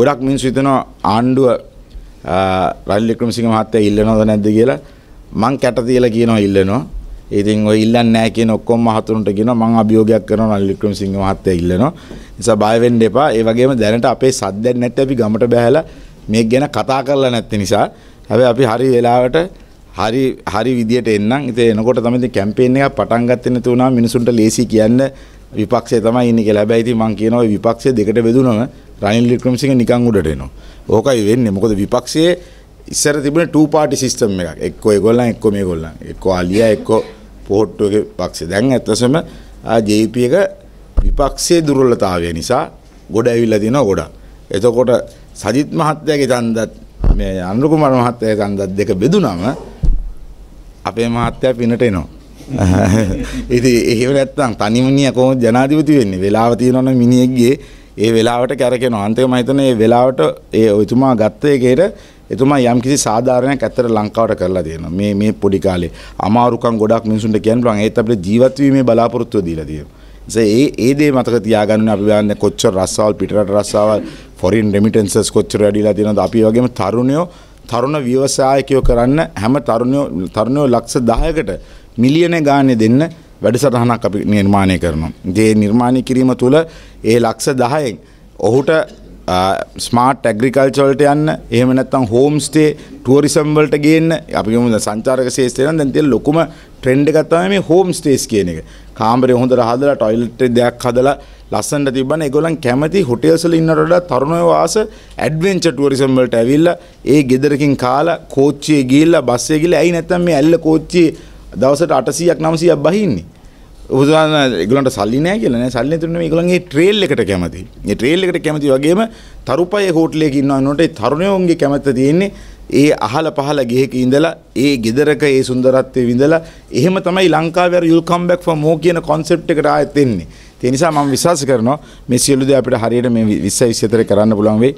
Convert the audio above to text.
ගොඩක් මිනිස්සු හිතනවා ආණ්ඩුව රනිල් වික්‍රමසිංහ මහත්තයා ඉල්ලනවද නැද්ද කියලා මං කැට තියලා කියනවා ඉල්ලනවා. ඉතින් ඔය ඉල්ලන්නේ නැහැ කියන ඔක්කොම මහතුරුන්ට කියනවා මං අභියෝගයක් කරනවා රනිල් වික්‍රමසිංහ මහත්තයා ඉල්ලනවා. නිසා බය වෙන්න එපා. ඒ වගේම දැනට අපේ සද්දයක් නැත්te අපි ගමට බැහැලා මේක ගැන කතා කරලා නැති නිසා හැබැයි අපි හරි වෙලාවට හරි හරි විදියට එන්නම්. ඉතින් එනකොට තමයි කැම්පේන් එක පටන් ගත්තේ නැතුණා මිනිසුන්ට ලේසි කියන්න විපක්ෂය තමයි ඉන්නේ කියලා. හැබැයි ඉතින් මම කියනවා විපක්ෂය දෙකට බෙදුනම රනිල් වික්‍රමසිංහ නිකන් උඩට එනවා. ඕකයි වෙන්නේ. මොකද විපක්ෂයේ ඉස්සර තිබුණ ටූ පාටි සිස්ටම් එකක්. එක්ක ඒගොල්ලන් එක්ක මේගොල්ලන්. එක්ක අලියා එක්ක පොහොට්ටුවගේ පක්ෂය. දැන් ඇත්තටම ජේපී එක විපක්ෂයේ දුර්වලතාවය නිසා ගොඩ ඇවිල්ලා තියෙනවා ගොඩක්. එතකොට සජිත් මහත්තයාගේ ඡන්දත් මේ අනුර කුමාර මහත්තයාගේ ඡන්දත් දෙක බෙදුනම අපේ මහත්තයා පිනට එනවා. ඉතින් එහෙම නැත්නම් තනිමනිය කොහොමද ජනාධිපති වෙන්නේ? වෙලාව තියෙනවනේ මිනිහෙක්ගේ ඒ වෙලාවට කැරකෙනවා. අන්තිමට මම හිතන්නේ ඒ වෙලාවට ඒ ඔයතුමා ගත්ත එකේට එතුමා යම්කිසි සාධාරණයක් ඇත්තට ලංකාවට කරලා තියෙනවා. මේ මේ පොඩි කාලේ අමාරුකම් ගොඩක් මිනිසුන්ට කියන්න පුළුවන්. ඒත් අපිට ජීවත් වීමේ බලාපොරොත්තුව දීලා තියෙනවා. ඒ ඒ දේ මතක තියාගන්න අපි බලන්නේ කොච්චර රස්සාවල් පිටරට රස්සාවල් ෆොරින් රෙමිටන්සස් කොච්චර වැඩිලා තියෙනවද අපි වගේම තරුණයෝ තරුණ ව්‍යවසායකයෝ කරන්න හැම තරුණයෝ තරුණයෝ ලක්ෂ 10කට මිලියන ගානේ දෙන්න වැඩසටහනක් අපි නිර්මාණය කරනවා. ඒ නිර්මාණය කිරීම තුළ ඒ ලක්ෂ 10න් ඔහුට ස්මාර්ට් ඇග්‍රිකල්චරලට යන්න එහෙම නැත්නම් හෝම්ස්ටේ ටුවරිසම් වලට ගේන්න අපි කියමු සංචාරක ශේෂ්ත්‍රය නම් දැන් තියෙන ලොකුම ට්‍රෙන්ඩ් එක තමයි මේ හෝම් ස්ටේස් කියන එක. කාමරේ හොඳට හදලා ටොයිලට් දෙයක් හදලා ලස්සනට තිබ්බන ඒගොල්ලන් කැමති හොටෙල්ස් වල ඉන්නට වඩා තරුණයෝ ආස ඇඩ්වෙන්චර් ටුවරිසම් වලට ඇවිල්ලා ඒ ගෙදරකින් කාලා කෝච්චියේ ගිහිල්ලා බස් එකේ ගිහිල්ලා ඇයි නැත්නම් මේ ඇල්ල කෝච්චියේ දවසට 800ක් 900ක් බහින්නේ. ඔබතුමාන ඒගොල්ලන්ට සල්ලි නැහැ කියලා නෑ සල්ලි නැතුනේ මේ ඒගොල්ලන්ගේ ට්‍රේල් එකට කැමති. මේ ට්‍රේල් එකට කැමති වගේම තරුපය හෝටලයක ඉන්නවා නෝට ඒ තරුණයෝන්ගේ කැමැත්ත තියෙන්නේ ඒ අහල පහල ගෙහක ඉඳලා ඒ ගෙදරක ඒ සුන්දරත්වයේ විඳලා එහෙම තමයි ලංකාවේ අර you'll come back from home කියන concept එකට ආයෙත් එන්නේ. ඒ නිසා මම විශ්වාස කරනවා මේ සියලු දේ අපිට හරියට මේ 20 24 කරන්න පුළුවන් වෙයි.